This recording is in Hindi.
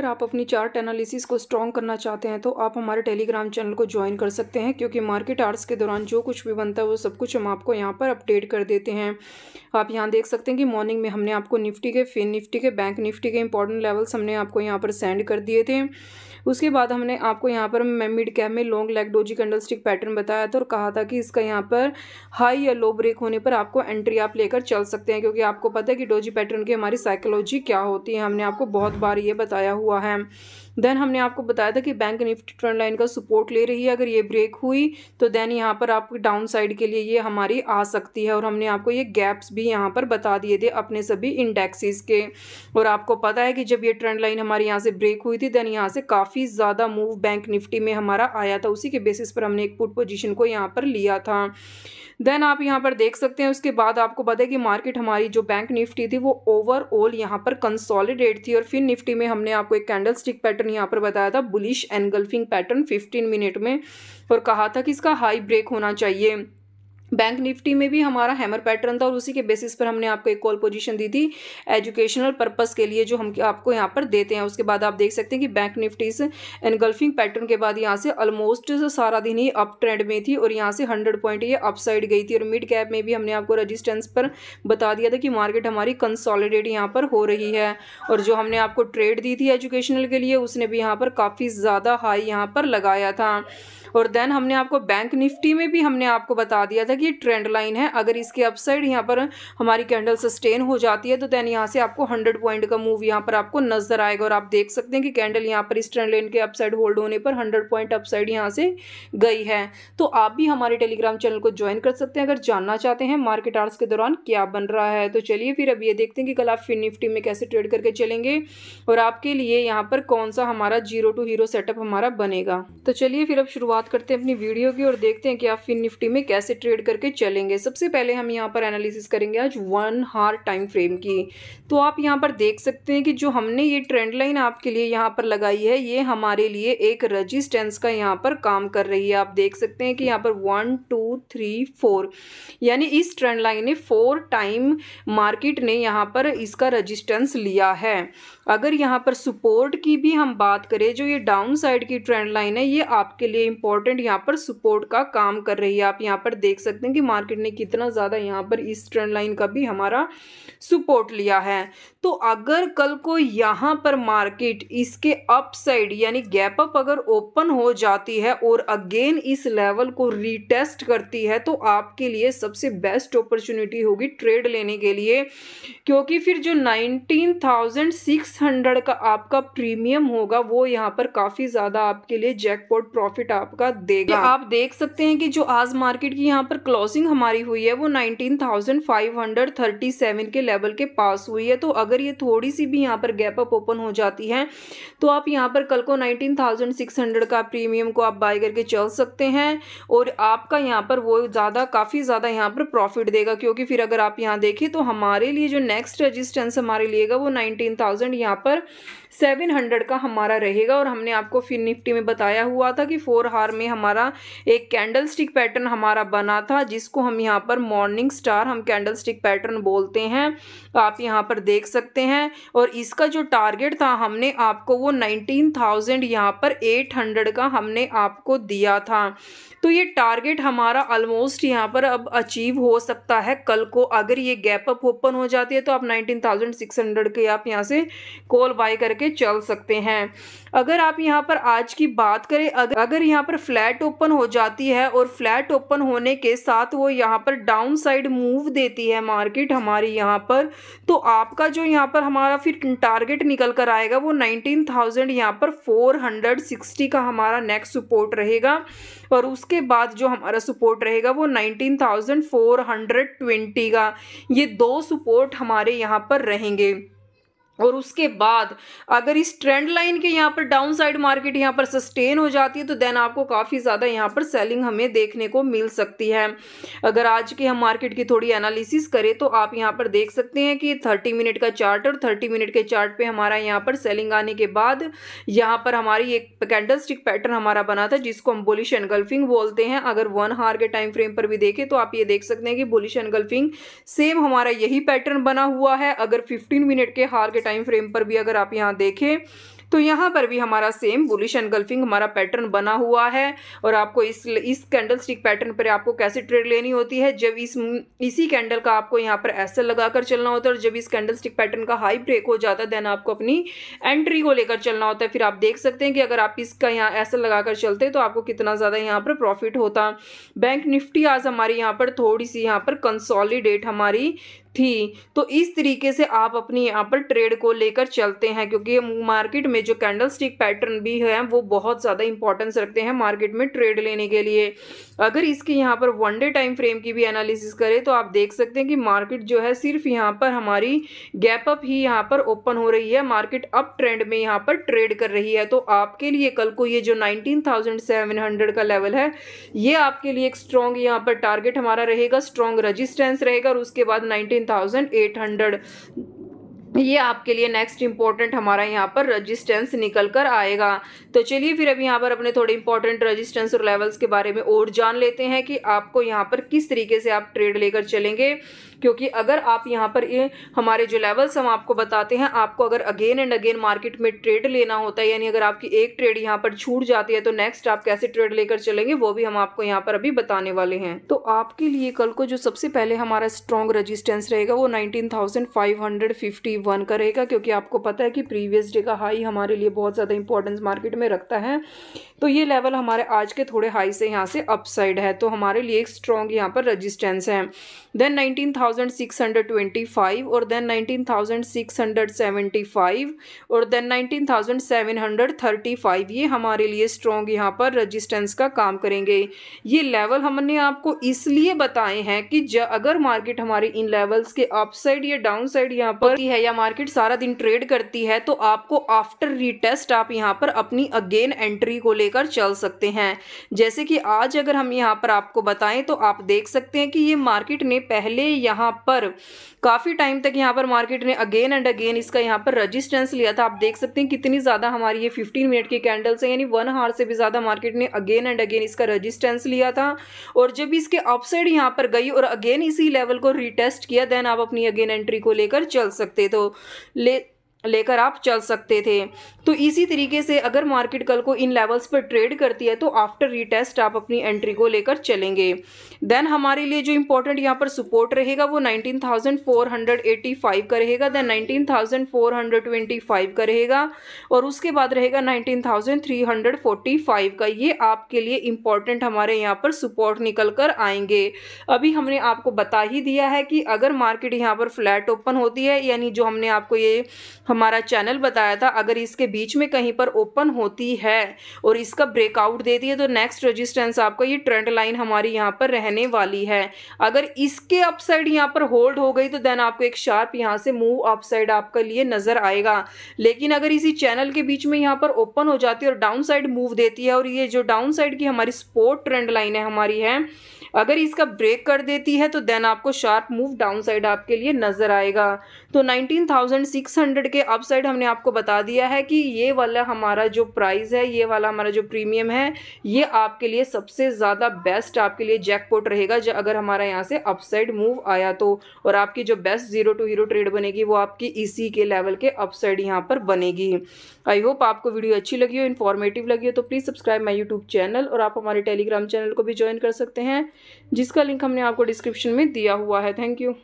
अगर आप अपनी चार्ट एनालिसिस को स्ट्रॉन्ग करना चाहते हैं तो आप हमारे टेलीग्राम चैनल को ज्वाइन कर सकते हैं क्योंकि मार्केट आर्ट्स के दौरान जो कुछ भी बनता है वो सब कुछ हम आपको यहाँ पर अपडेट कर देते हैं आप यहाँ देख सकते हैं कि मॉर्निंग में हमने आपको निफ्टी के फिन निफ्टी के बैंक निफ्टी के इंपॉर्टेंट लेवल्स हमने आपको यहाँ पर सेंड कर दिए थे उसके बाद हमने आपको यहाँ पर मिड कैप में long leg doji candle stick pattern बताया था और कहा था कि इसका यहाँ पर हाई या लो ब्रेक होने पर आपको एंट्री आप लेकर चल सकते हैं क्योंकि आपको पता है कि डोजी पैटर्न की हमारी साइकोलॉजी क्या होती है हमने आपको बहुत बार ये बताया हुआ है देन हमने आपको बताया था कि बैंक निफ्टी ट्रेंड लाइन का सपोर्ट ले रही है अगर ये ब्रेक हुई तो देन यहाँ पर आप डाउन साइड के लिए ये हमारी आ सकती है और हमने आपको ये गैप्स भी यहाँ पर बता दिए थे अपने सभी इंडेक्सेस के और आपको पता है कि जब ये ट्रेंड लाइन हमारे यहाँ से ब्रेक हुई थी देन यहाँ से काफ़ी ज़्यादा मूव बैंक निफ्टी में हमारा आया था उसी के बेसिस पर हमने एक पुट पोजिशन को यहाँ पर लिया था देन आप यहाँ पर देख सकते हैं उसके बाद आपको पता है कि मार्केट हमारी जो बैंक निफ्टी थी वो ओवरऑल यहाँ पर कंसॉलिडेट थी और फिर निफ्टी में हमने आपको एक कैंडल स्टिक पैटर्न पैटर्न यहाँ पर बताया था bullish engulfing pattern fifteen minute में और कहा था कि इसका हाई ब्रेक होना चाहिए बैंक निफ्टी में भी हमारा हैमर पैटर्न था और उसी के बेसिस पर हमने आपको एक कॉल पोजीशन दी थी एजुकेशनल पर्पस के लिए जो हम आपको यहाँ पर देते हैं उसके बाद आप देख सकते हैं कि बैंक निफ्टी इस एनगल्फिंग पैटर्न के बाद यहाँ से ऑलमोस्ट सारा दिन ही अप ट्रेंड में थी और यहाँ से हंड्रेड पॉइंट ये अपसाइड गई थी और मिड कैप में भी हमने आपको रजिस्टेंस पर बता दिया था कि मार्केट हमारी कंसॉलिडेट यहाँ पर हो रही है और जो हमने आपको ट्रेड दी थी एजुकेशनल के लिए उसने भी यहाँ पर काफ़ी ज़्यादा हाई यहाँ पर लगाया था और देन हमने आपको बैंक निफ्टी में भी हमने आपको बता दिया था कि ये ट्रेंड लाइन है अगर इसके अपसाइड यहाँ पर हमारी कैंडल सस्टेन हो जाती है तो देन यहाँ से आपको हंड्रेड पॉइंट का मूव यहाँ पर आपको नजर आएगा और आप देख सकते हैं कि कैंडल यहाँ पर इस ट्रेंड लाइन के अपसाइड होल्ड होने पर हंड्रेड पॉइंट अपसाइड यहाँ से गई है तो आप भी हमारे टेलीग्राम चैनल को ज्वाइन कर सकते हैं अगर जानना चाहते हैं मार्केट आर्स के दौरान क्या बन रहा है तो चलिए फिर अब ये देखते हैं कि कल आप फिर निफ्टी में कैसे ट्रेड करके चलेंगे और आपके लिए यहाँ पर कौन सा हमारा जीरो टू हीरो सेटअप हमारा बनेगा तो चलिए फिर अब शुरुआत बात करते हैं अपनी वीडियो की और देखते हैं कि आप फिन निफ्टी में कैसे ट्रेड करके चलेंगे सबसे पहले हम यहाँ पर एनालिसिस करेंगे आज वन हार टाइम फ्रेम की तो आप यहाँ पर देख सकते हैं कि जो हमने ये ट्रेंड लाइन आपके लिए यहाँ पर लगाई है ये हमारे लिए एक रजिस्टेंस का यहाँ पर काम कर रही है आप देख सकते हैं कि यहाँ पर वन टू थ्री फोर यानी इस ट्रेंड लाइन ने फोर टाइम मार्केट ने यहाँ पर इसका रजिस्टेंस लिया है अगर यहाँ पर सपोर्ट की भी हम बात करें जो ये डाउन साइड की ट्रेंड लाइन है ये आपके लिए इम्पोर्टेंट इंपॉर्टेंट यहाँ पर सपोर्ट का काम कर रही है आप यहाँ पर देख सकते हैं कि मार्केट ने कितना ज़्यादा यहाँ पर इस ट्रेंड लाइन का भी हमारा सपोर्ट लिया है तो अगर कल को यहाँ पर मार्केट इसके अपसाइड यानी गैप अप अगर ओपन हो जाती है और अगेन इस लेवल को रीटेस्ट करती है तो आपके लिए सबसे बेस्ट अपॉर्चुनिटी होगी ट्रेड लेने के लिए क्योंकि फिर जो 19,600 का आपका प्रीमियम होगा वो यहाँ पर काफ़ी ज़्यादा आपके लिए जैकपॉट प्रॉफिट आप का देगा आप देख सकते हैं कि जो आज मार्केट की यहाँ पर क्लोजिंग हमारी हुई है वो 19,537 के लेवल के पास हुई है तो अगर ये थोड़ी सी भी यहाँ पर गैप अप ओपन हो जाती है तो आप यहाँ पर कल को 19,600 का प्रीमियम को आप बाय करके चल सकते हैं और आपका यहाँ पर वो ज़्यादा काफ़ी ज़्यादा यहाँ पर प्रॉफिट देगा क्योंकि फिर अगर आप यहाँ देखें तो हमारे लिए जो नेक्स्ट रजिस्टेंस हमारे लिएगा वो नाइनटीन थाउजेंड यहाँ पर सेवन हंड्रेड का हमारा रहेगा और हमने आपको फिर निफ्टी में बताया हुआ था कि फोर हार में हमारा एक कैंडल स्टिक पैटर्न हमारा बना था जिसको हम यहाँ पर मॉर्निंग स्टार हम कैंडल स्टिक पैटर्न बोलते हैं आप यहाँ पर देख सकते हैं और इसका जो टारगेट था हमने आपको वो नाइनटीन थाउजेंड यहाँ पर एट हंड्रेड का हमने आपको दिया था तो ये टारगेट हमारा ऑलमोस्ट यहाँ पर अब अचीव हो सकता है कल को अगर ये गैप अप ओपन हो जाती है तो आप नाइनटीन थाउजेंड सिक्स हंड्रेड के आप यहाँ से कॉल बाय करके करके चल सकते हैं अगर आप यहाँ पर आज की बात करें अगर अगर यहाँ पर फ्लैट ओपन हो जाती है और फ्लैट ओपन होने के साथ वो यहाँ पर डाउन साइड मूव देती है मार्केट हमारी यहाँ पर तो आपका जो यहाँ पर हमारा फिर टारगेट निकल कर आएगा वो नाइनटीन थाउजेंड यहाँ पर फोर हंड्रेड सिक्सटी का हमारा नेक्स्ट सपोर्ट रहेगा और उसके बाद जो हमारा सपोर्ट रहेगा वो nineteen thousand four hundred twenty का ये दो सपोर्ट हमारे यहाँ पर रहेंगे और उसके बाद अगर इस ट्रेंड लाइन के यहाँ पर डाउन साइड मार्केट यहाँ पर सस्टेन हो जाती है तो देन आपको काफ़ी ज़्यादा यहाँ पर सेलिंग हमें देखने को मिल सकती है अगर आज की हम मार्केट की थोड़ी एनालिसिस करें तो आप यहाँ पर देख सकते हैं कि थर्टी मिनट का चार्ट और थर्टी मिनट के चार्ट पे हमारा यहाँ पर सेलिंग आने के बाद यहाँ पर हमारी एक कैंडल स्टिक पैटर्न हमारा बना था जिसको हम बुलिश एनगल्फिंग बोलते हैं अगर वन हार के टाइम फ्रेम पर भी देखें तो आप ये देख सकते हैं कि बुलिश एनगल्फिंग सेम हमारा यही पैटर्न बना हुआ है अगर फिफ्टीन मिनट के हार के टाइम फ्रेम पर भी अगर आप यहाँ देखें तो यहाँ पर भी हमारा सेम बुलिश एनगल्फिंग हमारा पैटर्न बना हुआ है और आपको इस इस कैंडल स्टिक पैटर्न पर आपको कैसे ट्रेड लेनी होती है जब इस इसी कैंडल का आपको यहाँ पर ऐसा लगाकर चलना होता है और जब इस कैंडल स्टिक पैटर्न का हाई ब्रेक हो जाता है देन आपको अपनी एंट्री को लेकर चलना होता है फिर आप देख सकते हैं कि अगर आप इसका यहाँ ऐसा लगाकर चलते तो आपको कितना ज़्यादा यहाँ पर प्रॉफिट होता बैंक निफ्टी आज हमारी यहाँ पर थोड़ी सी यहाँ पर कंसॉलीडेट हमारी थी तो इस तरीके से आप अपनी यहाँ पर ट्रेड को लेकर चलते हैं क्योंकि मार्केट में जो कैंडल स्टिक पैटर्न भी है वो बहुत ज़्यादा इंपॉर्टेंस रखते हैं मार्केट में ट्रेड लेने के लिए अगर इसकी यहाँ पर वन डे टाइम फ्रेम की भी एनालिसिस करें तो आप देख सकते हैं कि मार्केट जो है सिर्फ यहाँ पर हमारी गैप अप ही यहाँ पर ओपन हो रही है मार्केट अप ट्रेंड में यहाँ पर ट्रेड कर रही है तो आपके लिए कल को ये जो नाइनटीन का लेवल है ये आपके लिए एक स्ट्रॉन्ग यहाँ पर टारगेट हमारा रहेगा स्ट्रॉन्ग रजिस्टेंस रहेगा और उसके बाद नाइनटीन 17800 ये आपके लिए नेक्स्ट इंपॉर्टेंट हमारा यहाँ पर रजिस्टेंस निकल कर आएगा तो चलिए फिर अभी यहाँ पर अपने थोड़े इंपॉर्टेंट रजिस्टेंस और लेवल्स के बारे में और जान लेते हैं कि आपको यहाँ पर किस तरीके से आप ट्रेड लेकर चलेंगे क्योंकि अगर आप यहाँ पर ये हमारे जो लेवल्स हम आपको बताते हैं आपको अगर अगेन एंड अगेन मार्केट में ट्रेड लेना होता है यानी अगर आपकी एक ट्रेड यहाँ पर छूट जाती है तो नेक्स्ट आप कैसे ट्रेड लेकर चलेंगे वो भी हम आपको यहाँ पर अभी बताने वाले हैं तो आपके लिए कल को जो सबसे पहले हमारा स्ट्रॉन्ग रजिस्टेंस रहेगा वो nineteen thousand five hundred fifty one का रहेगा क्योंकि आपको पता है कि प्रीवियस डे का हाई हमारे लिए बहुत ज़्यादा इंपॉर्टेंस मार्केट में रखता है तो ये लेवल हमारे आज के थोड़े हाई से यहाँ से अपसाइड है तो हमारे लिए एक स्ट्रॉन्ग यहाँ पर रजिस्टेंस है देन नाइनटीन और देन नाइनटीन और देन नाइनटीन ये हमारे लिए स्ट्रॉन्ग यहाँ पर रजिस्टेंस का काम करेंगे ये लेवल हमने आपको इसलिए बताए हैं कि अगर मार्केट हमारे इन लेवल्स के अपसाइड या डाउनसाइड साइड यहाँ पर है या मार्केट सारा दिन ट्रेड करती है तो आपको आफ्टर रीटेस्ट आप यहाँ पर अपनी अगेन एंट्री को लेकर चल सकते हैं जैसे कि आज अगर हम यहाँ पर आपको बताएं तो आप देख सकते हैं कि ये मार्केट ने पहले यहाँ पर काफ़ी टाइम तक यहाँ पर मार्केट ने अगेन एंड अगेन इसका यहाँ पर रजिस्टेंस लिया था आप देख सकते हैं कितनी ज़्यादा हमारी ये फिफ्टीन मिनट की कैंडल्स है यानी वन हार से भी ज़्यादा मार्केट ने अगेन एंड अगेन इसका रजिस्टेंस लिया था और जब इसके अपसाइड यहाँ पर गई और अगेन इसी लेवल को रिटेस्ट किया देन आप अपनी अगेन एंट्री को लेकर चल सकते तो le लेकर आप चल सकते थे तो इसी तरीके से अगर मार्केट कल को इन लेवल्स पर ट्रेड करती है तो आफ्टर रीटेस्ट आप अपनी एंट्री को लेकर चलेंगे देन हमारे लिए जो इंपॉर्टेंट यहाँ पर सपोर्ट रहेगा वो 19,485 का रहेगा देन 19,425 का रहेगा और उसके बाद रहेगा 19,345 का ये आपके लिए इम्पोर्टेंट हमारे यहाँ पर सपोर्ट निकल कर आएंगे अभी हमने आपको बता ही दिया है कि अगर मार्केट यहाँ पर फ्लैट ओपन होती है यानी जो हमने आपको ये हमारा चैनल बताया था अगर इसके बीच में कहीं पर ओपन होती है और इसका ब्रेकआउट देती है तो नेक्स्ट रजिस्टेंस आपका ये ट्रेंड लाइन हमारी यहाँ पर रहने वाली है अगर इसके अपसाइड यहाँ पर होल्ड हो गई तो देन आपको एक शार्प यहाँ से मूव अपसाइड आपके लिए नज़र आएगा लेकिन अगर इसी चैनल के बीच में यहाँ पर ओपन हो जाती है और डाउन साइड मूव देती है और ये जो डाउन साइड की हमारी स्पोर्ट ट्रेंड लाइन है हमारी है अगर इसका ब्रेक कर देती है तो देन आपको शार्प मूव डाउन साइड आपके लिए नज़र आएगा तो 19,600 के अप साइड हमने आपको बता दिया है कि ये वाला हमारा जो प्राइस है ये वाला हमारा जो प्रीमियम है ये आपके लिए सबसे ज़्यादा बेस्ट आपके लिए जैकपोट रहेगा जो अगर हमारा यहाँ से अप साइड मूव आया तो और आपकी जो best zero to hero trade बनेगी वो आपकी इसी के लेवल के अप साइड यहाँ पर बनेगी आई होप आपको वीडियो अच्छी लगी हो इन्फॉर्मेटिव लगी हो तो please subscribe my YouTube channel और आप हमारे टेलीग्राम चैनल को भी ज्वाइन कर सकते हैं जिसका लिंक हमने आपको डिस्क्रिप्शन में दिया हुआ है थैंक यू